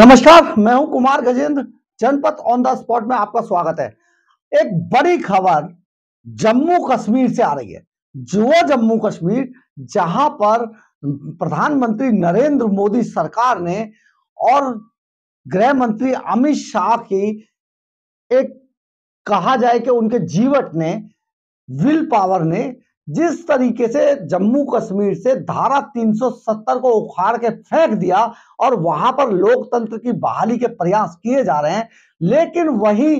नमस्कार मैं हूं कुमार गजेंद्र जनपद ऑन द स्पॉट में आपका स्वागत है एक बड़ी खबर जम्मू कश्मीर से आ रही है जो जम्मू कश्मीर जहां पर प्रधानमंत्री नरेंद्र मोदी सरकार ने और गृह मंत्री अमित शाह की एक कहा जाए कि उनके जीवट ने विल पावर ने जिस तरीके से जम्मू कश्मीर से धारा 370 को उखाड़ के फेंक दिया और वहां पर लोकतंत्र की बहाली के प्रयास किए जा रहे हैं लेकिन वही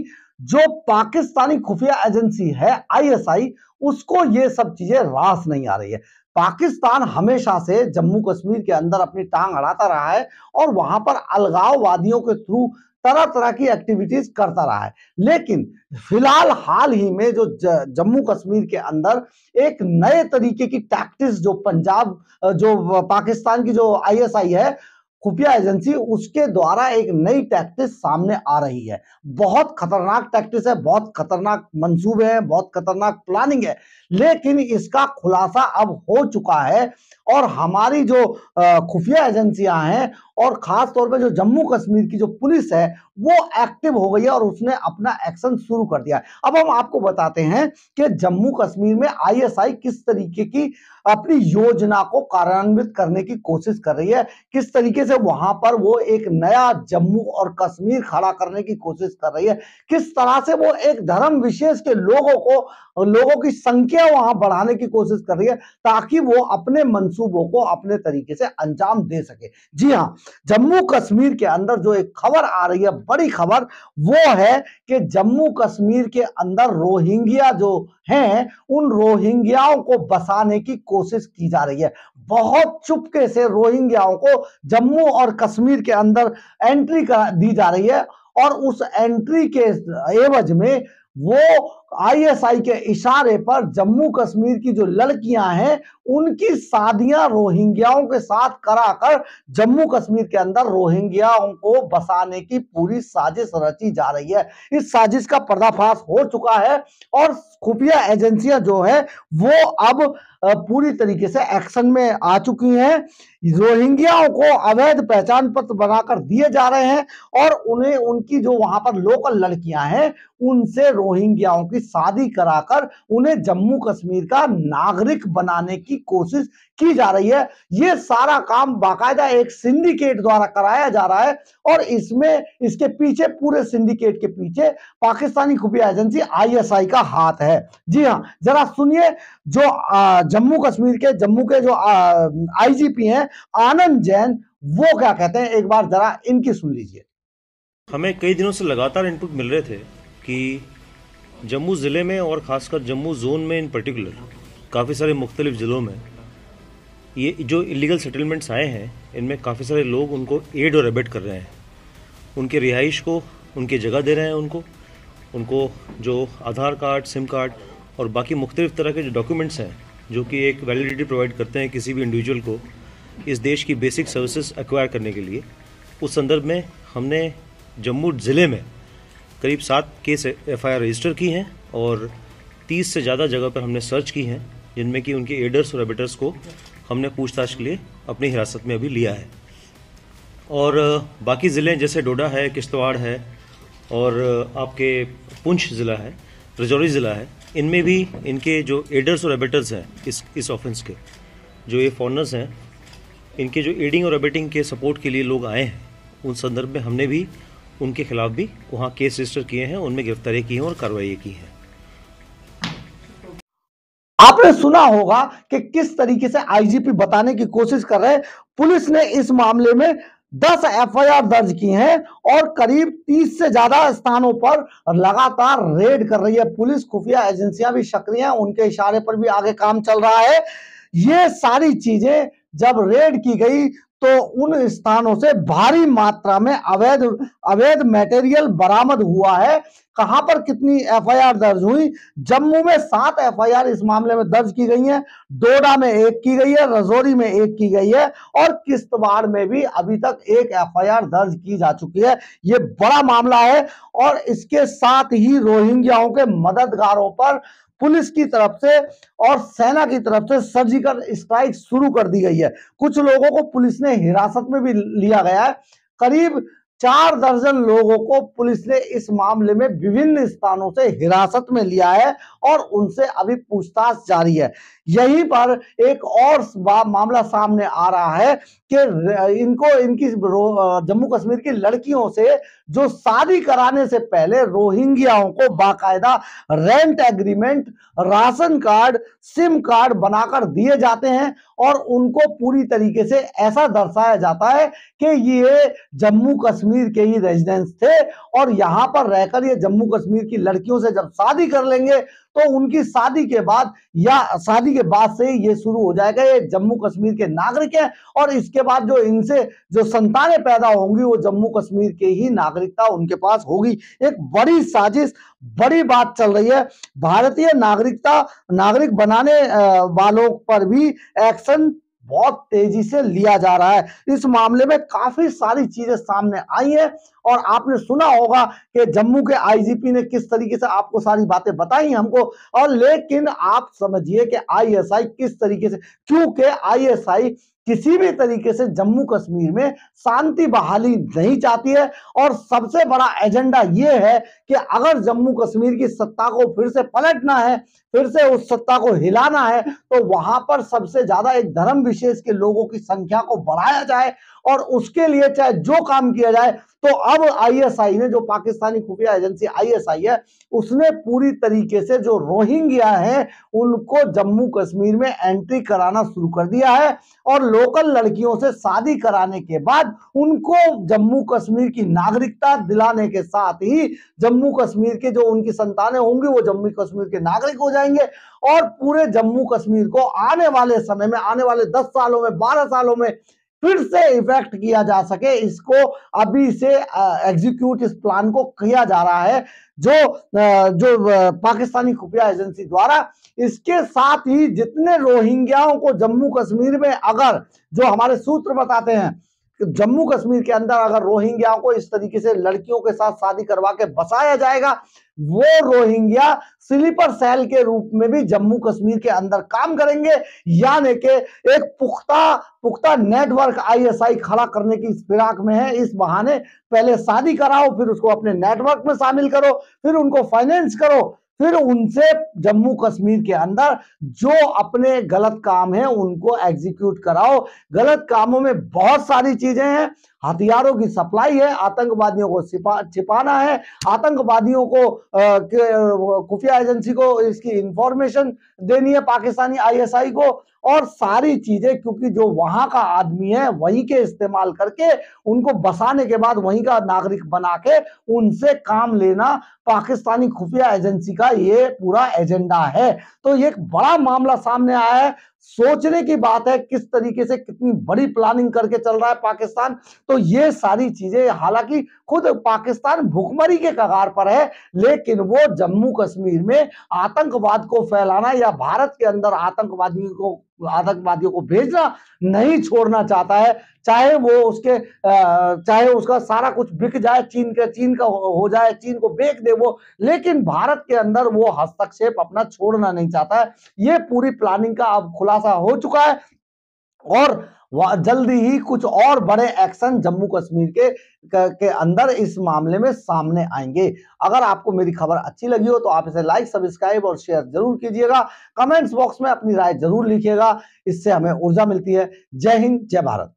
जो पाकिस्तानी खुफिया एजेंसी है आईएसआई उसको ये सब चीजें रास नहीं आ रही है पाकिस्तान हमेशा से जम्मू कश्मीर के अंदर अपनी टांग अड़ाता रहा है और वहां पर अलगाववादियों के थ्रू तरह तरह की एक्टिविटीज करता रहा है लेकिन फिलहाल हाल ही में जो जम्मू कश्मीर के अंदर एक नए तरीके की टैक्टिस जो पंजाब जो पाकिस्तान की जो आईएसआई है खुफिया एजेंसी उसके द्वारा एक नई टैक्टिस सामने आ रही है बहुत खतरनाक टैक्टिस है बहुत खतरनाक मंसूबे हैं बहुत खतरनाक प्लानिंग है लेकिन इसका खुलासा अब हो चुका है और हमारी जो खुफिया एजेंसियां हैं और ख़ास तौर पे जो जम्मू कश्मीर की जो पुलिस है वो एक्टिव हो गई है और उसने अपना एक्शन शुरू कर दिया अब हम आपको बताते हैं कि जम्मू कश्मीर में आईएसआई किस तरीके की अपनी योजना को कार्यान्वित करने की कोशिश कर रही है किस तरीके से वहां पर वो एक नया जम्मू और कश्मीर खड़ा करने की कोशिश कर रही है किस तरह से वो एक धर्म विशेष के लोगों को लोगों की संख्या वहां बढ़ाने की कोशिश कर रही है ताकि वो अपने मंसूबों को अपने तरीके से अंजाम दे सके जी हाँ जम्मू कश्मीर के अंदर जो एक खबर आ रही है बड़ी खबर वो है कि जम्मू कश्मीर के अंदर रोहिंग्या जो हैं उन रोहिंग्याओं को बसाने की कोशिश की जा रही है बहुत चुपके से रोहिंग्याओं को जम्मू और कश्मीर के अंदर एंट्री कर दी जा रही है और उस एंट्री के एवज में वो आईएसआई के इशारे पर जम्मू कश्मीर की जो लड़कियां हैं उनकी शादियां रोहिंग्याओं के साथ कराकर जम्मू कश्मीर के अंदर रोहिंग्याओं को बसाने की पूरी साजिश रची जा रही है इस साजिश का पर्दाफाश हो चुका है और खुफिया एजेंसियां जो है वो अब पूरी तरीके से एक्शन में आ चुकी हैं रोहिंग्याओं को अवैध पहचान पत्र बनाकर दिए जा रहे हैं और उन्हें उनकी जो वहां पर लोकल लड़कियां हैं उनसे रोहिंग्याओं की की शादी कराकर उन्हें जम्मू कश्मीर का नागरिक बनाने की कोशिश की जा रही है ये सारा काम बाकायदा एक सिंडिकेट द्वारा कराया जा रहा है और इसमें इसके पीछे पूरे सिंडिकेट के पीछे पाकिस्तानी खुफिया एजेंसी आईएसआई का हाथ है जी हाँ जरा सुनिए जो जम्मू कश्मीर के जम्मू के जो आईजीपी हैं आनंद जैन वो क्या कहते हैं एक बार जरा इनकी सुन लीजिए हमें कई दिनों से लगातार इनपुट मिल रहे थे कि जम्मू ज़िले में और ख़ासकर जम्मू जोन में इन पर्टिकुलर काफ़ी सारे मुख्तलिफ ज़िलों में ये जो इलीगल सेटलमेंट्स आए हैं इनमें काफ़ी सारे लोग उनको एड और एबेट कर रहे हैं उनके रिहाइश को उनकी जगह दे रहे हैं उनको उनको जो आधार कार्ड सिम कार्ड और बाकी मुख्तलिफ तरह के जो डॉक्यूमेंट्स हैं जो कि एक वैलिडिटी प्रोवाइड करते हैं किसी भी इंडिविजुअल को इस देश की बेसिक सर्विसेज एक्वायर करने के लिए उस संदर्भ में हमने जम्मू ज़िले में करीब सात केस एफ रजिस्टर की हैं और तीस से ज़्यादा जगह पर हमने सर्च की हैं जिनमें कि उनके एडर्स और एबिटर्स को हमने पूछताछ के लिए अपनी हिरासत में अभी लिया है और बाकी ज़िले जैसे डोडा है किश्तवाड़ है और आपके पुंछ ज़िला है रजौरी ज़िला है इनमें भी इनके जो एडर्स और एबिटर्स हैं इस इस ऑफेंस के जो ये फॉरनर्स हैं इनके जो एडिंग और एबिटिंग के सपोर्ट के लिए लोग आए हैं उन संदर्भ में हमने भी उनके खिलाफ भी वहाँ केस रजिस्टर किए हैं उनमें गिरफ्तारी की है और कार्रवाई की है आपने सुना होगा कि किस तरीके से आईजीपी बताने की कोशिश कर रहे पुलिस ने इस मामले में 10 एफआईआर दर्ज की हैं और करीब 30 से ज्यादा स्थानों पर लगातार रेड कर रही है पुलिस खुफिया एजेंसियां भी सक्रिय हैं उनके इशारे पर भी आगे काम चल रहा है ये सारी चीजें जब रेड की गई तो उन स्थानों से भारी मात्रा में अवैध अवैध मटेरियल बरामद हुआ है कहां पर कितनी एफआईआर दर्ज हुई जम्मू में सात एफआईआर इस मामले में दर्ज की गई है डोडा में एक की गई है रजौरी में एक की गई है और किश्तवाड़ में भी अभी तक एक एफआईआर दर्ज की जा चुकी है ये बड़ा मामला है और इसके साथ ही रोहिंग्याओं के मददगारों पर पुलिस की तरफ से और सेना की तरफ से सर्जिकल स्ट्राइक शुरू कर दी गई है कुछ लोगों को पुलिस ने हिरासत में भी लिया गया है करीब चार दर्जन लोगों को पुलिस ने इस मामले में विभिन्न स्थानों से हिरासत में लिया है और उनसे अभी पूछताछ जारी है यहीं पर एक और मामला सामने आ रहा है कि इनको इनकी जम्मू कश्मीर की लड़कियों से जो शादी कराने से पहले रोहिंग्याओं को बाकायदा rent agreement ration card SIM card बनाकर दिए जाते हैं और उनको पूरी तरीके से ऐसा दर्शाया जाता है कि ये जम्मू कश्मीर के ही रेजिडेंस थे और यहां पर रहकर ये जम्मू कश्मीर की लड़कियों से जब शादी कर लेंगे तो उनकी शादी के बाद या शादी के बाद से ये शुरू हो जाएगा ये जम्मू कश्मीर के नागरिक हैं और इसके बाद जो इनसे जो संतानें पैदा होंगी वो जम्मू कश्मीर के ही नागरिकता उनके पास होगी एक बड़ी साजिश बड़ी बात चल रही है भारतीय नागरिकता नागरिक बनाने वालों पर भी एक्शन बहुत तेजी से लिया जा रहा है इस मामले में काफी सारी चीजें सामने आई है और आपने सुना होगा कि जम्मू के आईजीपी ने किस तरीके से आपको सारी बातें बताई हमको और लेकिन आप समझिए कि आईएसआई किस तरीके से क्योंकि आईएसआई किसी भी तरीके से जम्मू कश्मीर में शांति बहाली नहीं चाहती है और सबसे बड़ा एजेंडा यह है कि अगर जम्मू कश्मीर की सत्ता को फिर से पलटना है फिर से उस सत्ता को हिलाना है तो वहां पर सबसे ज्यादा एक धर्म विशेष के लोगों की संख्या को बढ़ाया जाए और उसके लिए चाहे जो काम किया जाए तो अब आईएसआई ने जो पाकिस्तानी खुफिया एजेंसी आईएसआई है उसने पूरी तरीके से जो रोहिंग्या है उनको जम्मू कश्मीर में एंट्री कराना शुरू कर दिया है और लोकल लड़कियों से शादी कराने के बाद उनको जम्मू कश्मीर की नागरिकता दिलाने के साथ ही जम्मू कश्मीर के जो उनकी संतानें होंगी वो जम्मू कश्मीर के नागरिक हो जाएंगे और पूरे जम्मू कश्मीर को आने वाले समय में आने वाले दस सालों में बारह सालों में फिर से इफेक्ट किया जा सके इसको अभी से एग्जीक्यूट इस प्लान को किया जा रहा है जो जो पाकिस्तानी खुफिया एजेंसी द्वारा इसके साथ ही जितने रोहिंग्याओं को जम्मू कश्मीर में अगर जो हमारे सूत्र बताते हैं जम्मू कश्मीर के अंदर अगर रोहिंग्याओं को इस तरीके से लड़कियों के साथ शादी करवा के बसाया जाएगा वो रोहिंग्या स्लीपर सेल के रूप में भी जम्मू कश्मीर के अंदर काम करेंगे यानी कि एक पुख्ता पुख्ता नेटवर्क आईएसआई खड़ा करने की फिराक में है इस बहाने पहले शादी कराओ फिर उसको अपने नेटवर्क में शामिल करो फिर उनको फाइनेंस करो फिर उनसे जम्मू कश्मीर के अंदर जो अपने गलत काम है उनको एग्जीक्यूट कराओ गलत कामों में बहुत सारी चीजें हैं हथियारों की सप्लाई है आतंकवादियों को छिपाना है आतंकवादियों को खुफिया एजेंसी को इसकी इंफॉर्मेशन देनी है पाकिस्तानी आईएसआई को और सारी चीजें क्योंकि जो वहां का आदमी है वहीं के इस्तेमाल करके उनको बसाने के बाद वहीं का नागरिक बना के उनसे काम लेना पाकिस्तानी खुफिया एजेंसी का ये पूरा एजेंडा है तो ये एक बड़ा मामला सामने आया है सोचने की बात है किस तरीके से कितनी बड़ी प्लानिंग करके चल रहा है पाकिस्तान तो ये सारी चीजें हालांकि खुद पाकिस्तान भुखमरी के कगार पर है लेकिन वो जम्मू कश्मीर में आतंकवाद को फैलाना या भारत के अंदर आतंकवादियों को आतंकवादियों को भेजना नहीं छोड़ना चाहता है चाहे वो उसके चाहे उसका सारा कुछ बिक जाए चीन के चीन का हो जाए चीन को बेच दे वो लेकिन भारत के अंदर वो हस्तक्षेप अपना छोड़ना नहीं चाहता है ये पूरी प्लानिंग का अब खुलासा हो चुका है और जल्दी ही कुछ और बड़े एक्शन जम्मू कश्मीर के के अंदर इस मामले में सामने आएंगे अगर आपको मेरी खबर अच्छी लगी हो तो आप इसे लाइक सब्सक्राइब और शेयर जरूर कीजिएगा कमेंट्स बॉक्स में अपनी राय जरूर लिखिएगा इससे हमें ऊर्जा मिलती है जय हिंद जय भारत